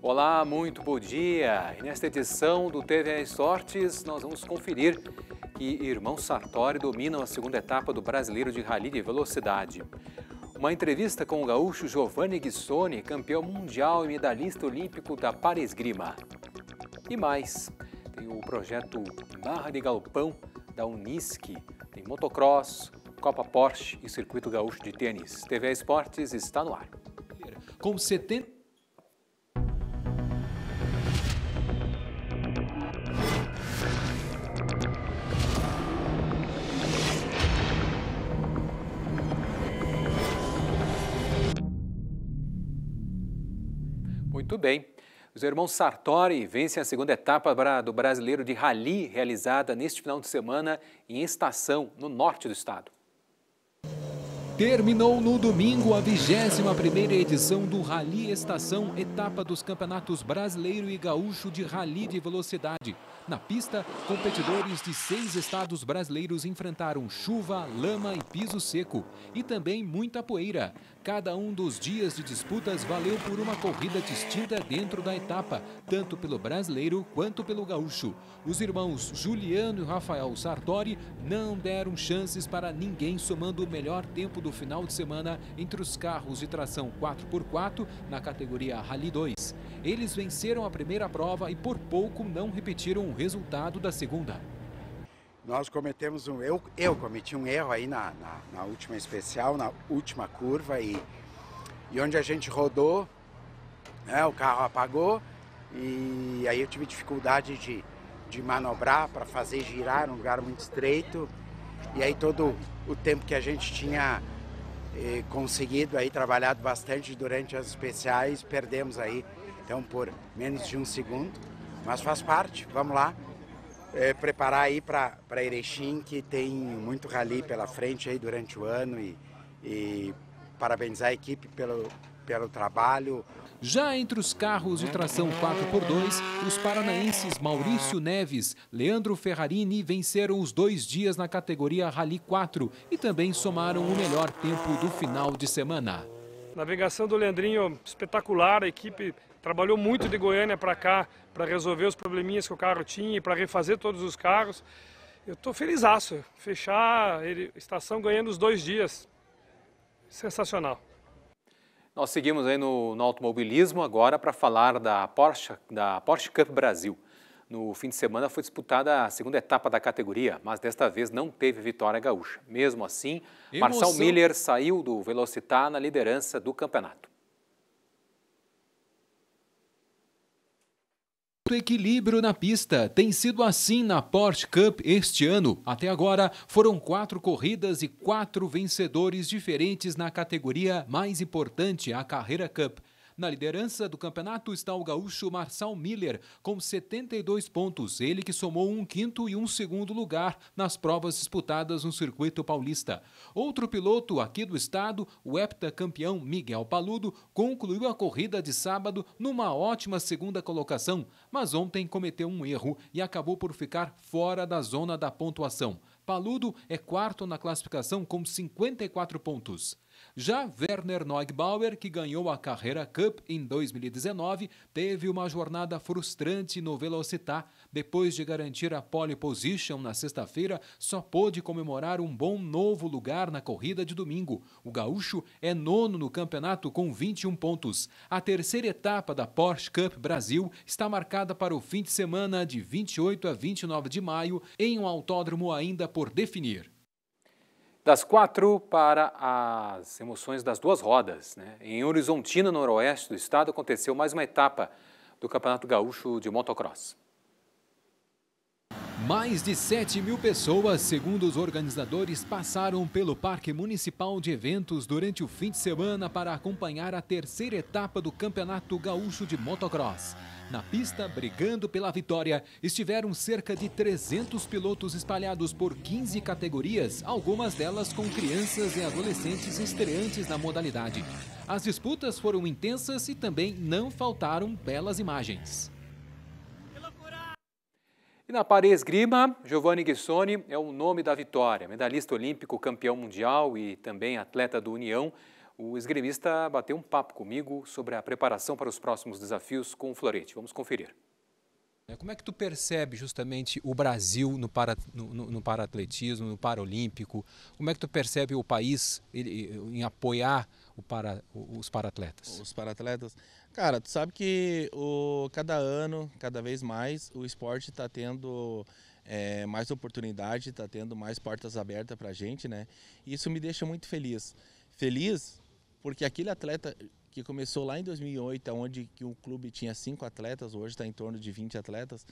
Olá, muito bom dia! E nesta edição do TV Esportes, Sortes, nós vamos conferir que Irmão Sartori dominam a segunda etapa do Brasileiro de Rally de Velocidade. Uma entrevista com o gaúcho Giovanni Guissoni, campeão mundial e medalhista olímpico da Paresgrima. E mais, tem o projeto Barra de Galpão da Unisc, tem motocross, Copa Porsche e Circuito Gaúcho de Tênis. TV Esportes está no ar. Com 70 Muito bem. Os irmãos Sartori vencem a segunda etapa do Brasileiro de Rally, realizada neste final de semana em Estação, no norte do estado. Terminou no domingo a 21ª edição do Rally Estação, etapa dos campeonatos brasileiro e gaúcho de rally de velocidade. Na pista, competidores de seis estados brasileiros enfrentaram chuva, lama e piso seco. E também muita poeira. Cada um dos dias de disputas valeu por uma corrida distinta dentro da etapa, tanto pelo brasileiro quanto pelo gaúcho. Os irmãos Juliano e Rafael Sartori não deram chances para ninguém, somando o melhor tempo do final de semana entre os carros de tração 4x4 na categoria Rally 2. Eles venceram a primeira prova e por pouco não repetiram o resultado da segunda nós cometemos um eu, eu cometi um erro aí na, na, na, última especial, na última curva e, e onde a gente rodou, né, o carro apagou e aí eu tive dificuldade de, de manobrar para fazer girar um lugar muito estreito e aí todo o tempo que a gente tinha eh, conseguido aí trabalhado bastante durante as especiais perdemos aí então por menos de um segundo mas faz parte vamos lá é, preparar aí para Erechim, que tem muito rally pela frente aí durante o ano e, e parabenizar a equipe pelo, pelo trabalho. Já entre os carros de tração 4x2, os paranaenses Maurício Neves, Leandro Ferrarini venceram os dois dias na categoria Rally 4 e também somaram o melhor tempo do final de semana. Navegação do Leandrinho espetacular, a equipe trabalhou muito de Goiânia para cá para resolver os probleminhas que o carro tinha e para refazer todos os carros. Eu estou aço Fechar ele, estação ganhando os dois dias. Sensacional. Nós seguimos aí no, no automobilismo agora para falar da Porsche, da Porsche Cup Brasil. No fim de semana foi disputada a segunda etapa da categoria, mas desta vez não teve vitória gaúcha. Mesmo assim, Emoção. Marcel Miller saiu do Velocitar na liderança do campeonato. equilíbrio na pista. Tem sido assim na Porsche Cup este ano. Até agora, foram quatro corridas e quatro vencedores diferentes na categoria mais importante, a Carreira Cup. Na liderança do campeonato está o gaúcho Marçal Miller, com 72 pontos, ele que somou um quinto e um segundo lugar nas provas disputadas no circuito paulista. Outro piloto aqui do estado, o heptacampeão Miguel Paludo, concluiu a corrida de sábado numa ótima segunda colocação, mas ontem cometeu um erro e acabou por ficar fora da zona da pontuação. Paludo é quarto na classificação com 54 pontos. Já Werner Neugbauer, que ganhou a Carrera Cup em 2019, teve uma jornada frustrante no Velocitar. Depois de garantir a pole position na sexta-feira, só pôde comemorar um bom novo lugar na corrida de domingo. O gaúcho é nono no campeonato com 21 pontos. A terceira etapa da Porsche Cup Brasil está marcada para o fim de semana de 28 a 29 de maio em um autódromo ainda por definir. Das quatro para as emoções das duas rodas. Né? Em Horizontina, noroeste do estado, aconteceu mais uma etapa do Campeonato Gaúcho de Motocross. Mais de 7 mil pessoas, segundo os organizadores, passaram pelo Parque Municipal de Eventos durante o fim de semana para acompanhar a terceira etapa do Campeonato Gaúcho de Motocross. Na pista, brigando pela vitória, estiveram cerca de 300 pilotos espalhados por 15 categorias, algumas delas com crianças e adolescentes estreantes na modalidade. As disputas foram intensas e também não faltaram belas imagens. E na parede esgrima, Giovanni Ghisoni é o nome da vitória. Medalhista olímpico, campeão mundial e também atleta do União, o esgrimista bateu um papo comigo sobre a preparação para os próximos desafios com o Florete. Vamos conferir. É, como é que tu percebe justamente o Brasil no, para, no, no no paralímpico? Como é que tu percebe o país ele, em apoiar para, os paratletas? Os paratletas? Cara, tu sabe que o, cada ano, cada vez mais, o esporte está tendo é, mais oportunidade, está tendo mais portas abertas para a gente, né? E isso me deixa muito feliz. Feliz porque aquele atleta que começou lá em 2008, onde que o clube tinha cinco atletas, hoje está em torno de 20 atletas,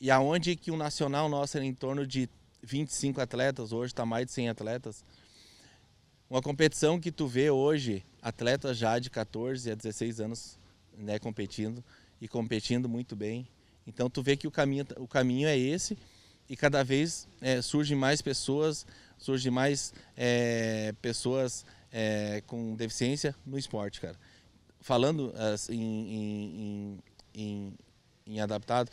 e aonde que o nacional nosso era em torno de 25 atletas, hoje está mais de 100 atletas. Uma competição que tu vê hoje, atletas já de 14 a 16 anos né, competindo e competindo muito bem. Então tu vê que o caminho, o caminho é esse e cada vez é, surgem mais pessoas, surgem mais é, pessoas é, com deficiência no esporte, cara. Falando assim, em, em, em, em, adaptado,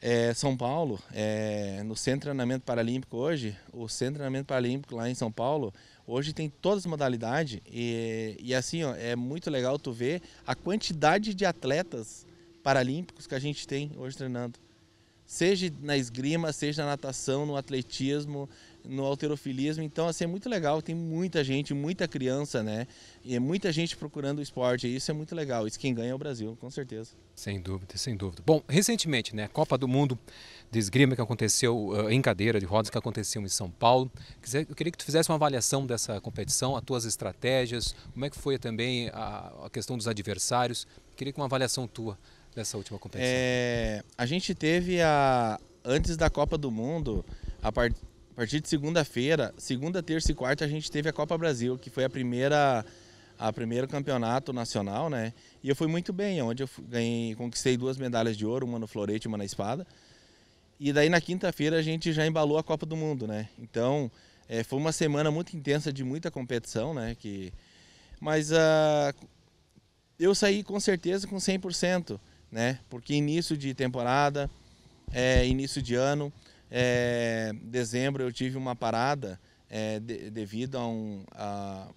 é, São Paulo, é, no Centro de Treinamento Paralímpico hoje, o Centro de Treinamento Paralímpico lá em São Paulo, Hoje tem todas as modalidades e, e assim, ó, é muito legal tu ver a quantidade de atletas paralímpicos que a gente tem hoje treinando. Seja na esgrima, seja na natação, no atletismo, no alterofilismo. Então, assim, é muito legal. Tem muita gente, muita criança, né? E é muita gente procurando o esporte. E isso é muito legal. Isso quem ganha é o Brasil, com certeza. Sem dúvida, sem dúvida. Bom, recentemente, né? Copa do Mundo de Esgrima que aconteceu uh, em cadeira de rodas, que aconteceu em São Paulo. Eu queria que tu fizesse uma avaliação dessa competição, as tuas estratégias, como é que foi também a, a questão dos adversários. Eu queria que uma avaliação tua dessa última competição. É, a gente teve a... Antes da Copa do Mundo, a, part, partir de segunda-feira, segunda, terça e quarta a gente teve a Copa Brasil, que foi a primeira a primeiro campeonato nacional, né? E eu fui muito bem, onde eu ganhei, conquistei duas medalhas de ouro, uma no florete, uma na espada. E daí na quinta-feira a gente já embalou a Copa do Mundo, né? Então é, foi uma semana muito intensa de muita competição, né? Que, mas uh, eu saí com certeza com 100%, né? Porque início de temporada, é, início de ano, é, dezembro eu tive uma parada é, de, devido a um, a,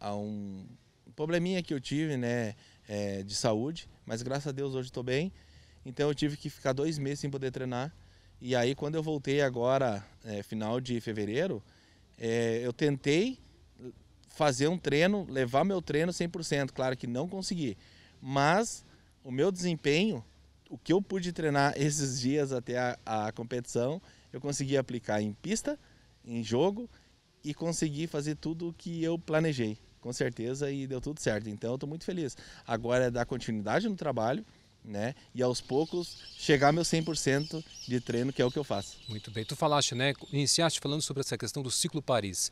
a, um probleminha que eu tive né, é, de saúde, mas graças a Deus hoje estou bem. Então eu tive que ficar dois meses sem poder treinar. E aí quando eu voltei agora, é, final de fevereiro, é, eu tentei fazer um treino, levar meu treino 100%. Claro que não consegui, mas o meu desempenho, o que eu pude treinar esses dias até a, a competição, eu consegui aplicar em pista, em jogo e consegui fazer tudo o que eu planejei, com certeza, e deu tudo certo. Então eu estou muito feliz. Agora é dar continuidade no trabalho, né? E aos poucos chegar meu 100% de treino, que é o que eu faço. Muito bem. Tu falaste, né? Iniciaste falando sobre essa questão do ciclo Paris.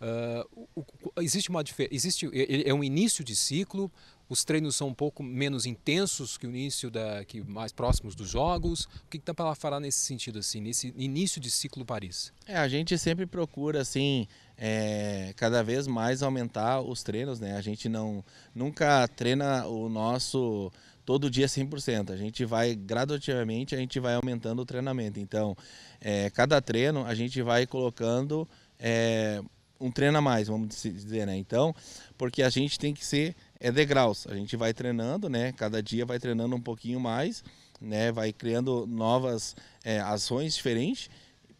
Uh, o, o, existe uma diferença, existe é, é um início de ciclo, os treinos são um pouco menos intensos que o início da, que mais próximos dos jogos. O que, está dá para falar nesse sentido assim, nesse início de ciclo Paris? É, a gente sempre procura assim é, cada vez mais aumentar os treinos, né? A gente não nunca treina o nosso todo dia 100%. A gente vai gradativamente, a gente vai aumentando o treinamento. Então, é, cada treino a gente vai colocando é, um treino a mais, vamos dizer, né? Então, porque a gente tem que ser é degraus. A gente vai treinando, né? Cada dia vai treinando um pouquinho mais, né? Vai criando novas é, ações diferentes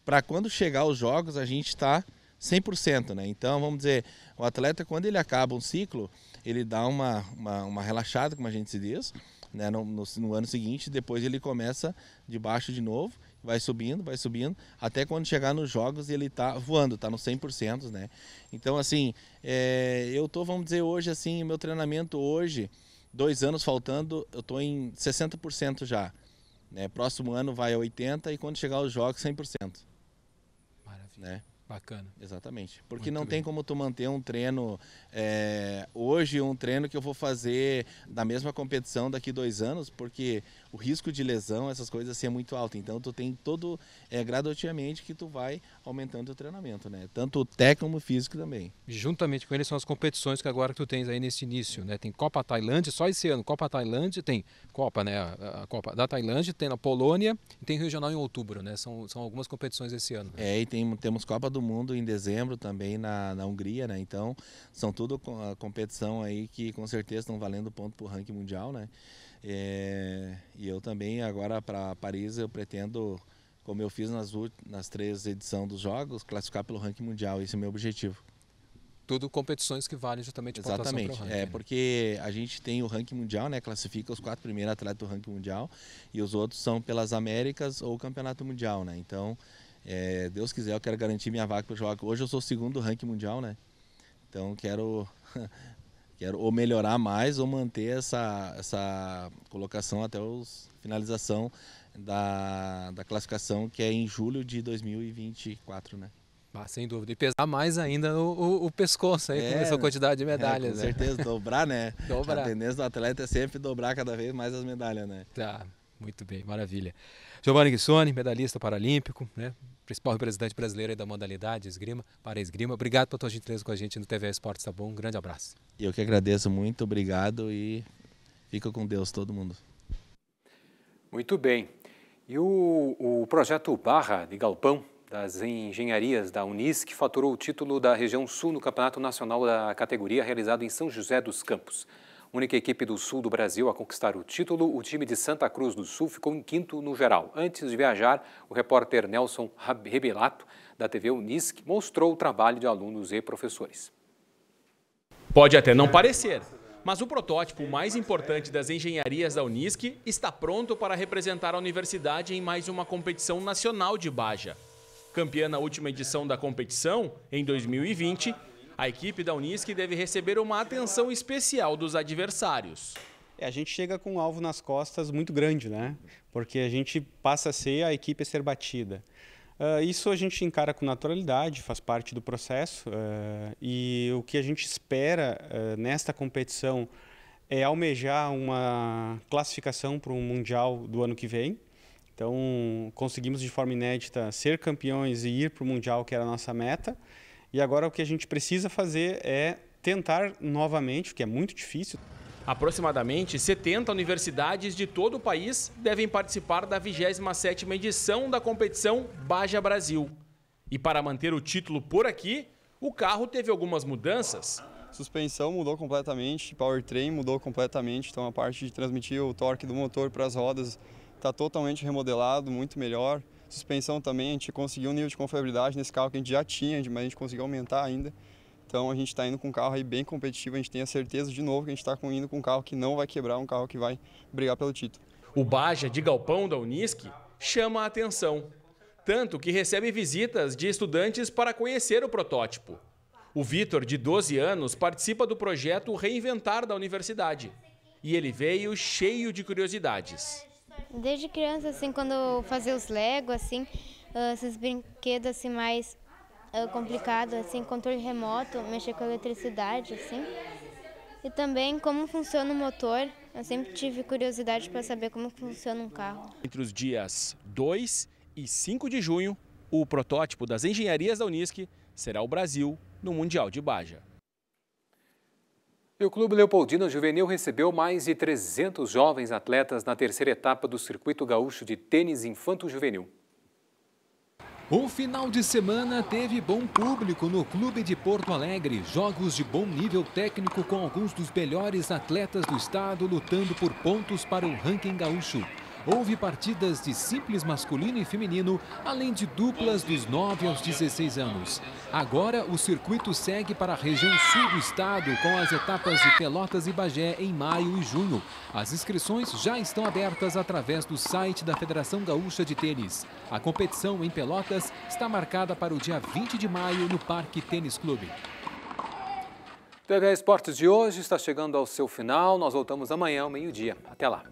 para quando chegar os jogos a gente está 100%, né? Então, vamos dizer, o atleta quando ele acaba um ciclo, ele dá uma, uma, uma relaxada, como a gente se diz, né? No, no, no, ano seguinte, depois ele começa de baixo de novo, vai subindo, vai subindo, até quando chegar nos jogos ele tá voando, tá no 100%, né? Então, assim, é, eu tô, vamos dizer, hoje, assim, meu treinamento hoje, dois anos faltando, eu tô em 60% já. Né? Próximo ano vai a 80% e quando chegar os jogos, 100%. Maravilha. Né? Bacana. Exatamente. Porque Muito não bem. tem como tu manter um treino é, hoje um treino que eu vou fazer da mesma competição daqui dois anos, porque o risco de lesão, essas coisas assim é muito alto. Então tu tem todo, é, gradativamente que tu vai aumentando o treinamento, né? Tanto o técnico como o físico também. Juntamente com ele são as competições que agora que tu tens aí nesse início, né? Tem Copa Tailândia, só esse ano, Copa Tailândia, tem Copa, né? A, Copa da Tailândia, tem na Polônia e tem Regional em outubro, né? São, são algumas competições esse ano. Né? É, e tem, temos Copa do Mundo em dezembro também na, na Hungria, né? Então são tudo competições aí que com certeza estão valendo ponto para o ranking mundial, né? É, e eu também agora para Paris eu pretendo, como eu fiz nas, nas três edições dos jogos, classificar pelo ranking mundial. Esse é o meu objetivo. Tudo competições que valem justamente Exatamente. Ranking, é, né? porque a gente tem o ranking mundial, né? Classifica os quatro primeiros atletas do ranking mundial e os outros são pelas Américas ou campeonato mundial, né? Então, é, Deus quiser, eu quero garantir minha vaga para o jogo. Hoje eu sou o segundo ranking mundial, né? Então, quero Quero ou melhorar mais ou manter essa, essa colocação até a finalização da, da classificação, que é em julho de 2024, né? Ah, sem dúvida. E pesar mais ainda o, o, o pescoço aí, é, com essa quantidade de medalhas. É, com né? certeza, dobrar, né? dobrar. A tendência do atleta é sempre dobrar cada vez mais as medalhas, né? Tá. Muito bem, maravilha. Giovanni Guissoni, medalhista paralímpico, né? principal representante brasileiro da modalidade esgrima, para esgrima. Obrigado pela tua gentileza com a gente no TV Esportes, tá bom? Um grande abraço. Eu que agradeço, muito obrigado e fica com Deus todo mundo. Muito bem. E o, o projeto Barra de Galpão das Engenharias da Unis, que faturou o título da região sul no Campeonato Nacional da categoria realizado em São José dos Campos. Única equipe do sul do Brasil a conquistar o título, o time de Santa Cruz do Sul ficou em quinto no geral. Antes de viajar, o repórter Nelson Rebelato, da TV Unisc, mostrou o trabalho de alunos e professores. Pode até não parecer, mas o protótipo mais importante das engenharias da Unisc está pronto para representar a universidade em mais uma competição nacional de Baja. Campeã na última edição da competição, em 2020, a equipe da Unisc deve receber uma atenção especial dos adversários. É, a gente chega com um alvo nas costas muito grande, né? Porque a gente passa a ser a equipe a ser batida. Uh, isso a gente encara com naturalidade, faz parte do processo. Uh, e o que a gente espera uh, nesta competição é almejar uma classificação para o Mundial do ano que vem. Então, conseguimos de forma inédita ser campeões e ir para o Mundial, que era a nossa meta. E agora o que a gente precisa fazer é tentar novamente, o que é muito difícil. Aproximadamente 70 universidades de todo o país devem participar da 27ª edição da competição Baja Brasil. E para manter o título por aqui, o carro teve algumas mudanças. Suspensão mudou completamente, powertrain mudou completamente, então a parte de transmitir o torque do motor para as rodas está totalmente remodelado, muito melhor. Suspensão também, a gente conseguiu um nível de confiabilidade nesse carro que a gente já tinha, mas a gente conseguiu aumentar ainda. Então a gente está indo com um carro aí bem competitivo, a gente tem a certeza de novo que a gente está indo com um carro que não vai quebrar, um carro que vai brigar pelo título. O Baja de Galpão da Unisc chama a atenção, tanto que recebe visitas de estudantes para conhecer o protótipo. O Vitor, de 12 anos, participa do projeto Reinventar da Universidade e ele veio cheio de curiosidades. Desde criança, assim, quando fazia os Lego, assim, ah, esses brinquedos assim mais ah, complicados, assim, controle remoto, mexer com eletricidade, assim. E também como funciona o motor. Eu sempre tive curiosidade para saber como funciona um carro. Entre os dias 2 e 5 de junho, o protótipo das engenharias da Unisc será o Brasil no Mundial de Baja. E o Clube Leopoldino Juvenil recebeu mais de 300 jovens atletas na terceira etapa do Circuito Gaúcho de Tênis Infanto Juvenil. O final de semana teve bom público no Clube de Porto Alegre. Jogos de bom nível técnico com alguns dos melhores atletas do estado lutando por pontos para o ranking gaúcho houve partidas de simples masculino e feminino, além de duplas dos 9 aos 16 anos. Agora, o circuito segue para a região sul do estado, com as etapas de Pelotas e Bagé em maio e junho. As inscrições já estão abertas através do site da Federação Gaúcha de Tênis. A competição em Pelotas está marcada para o dia 20 de maio no Parque Tênis Clube. TV Esportes de hoje está chegando ao seu final. Nós voltamos amanhã ao meio-dia. Até lá.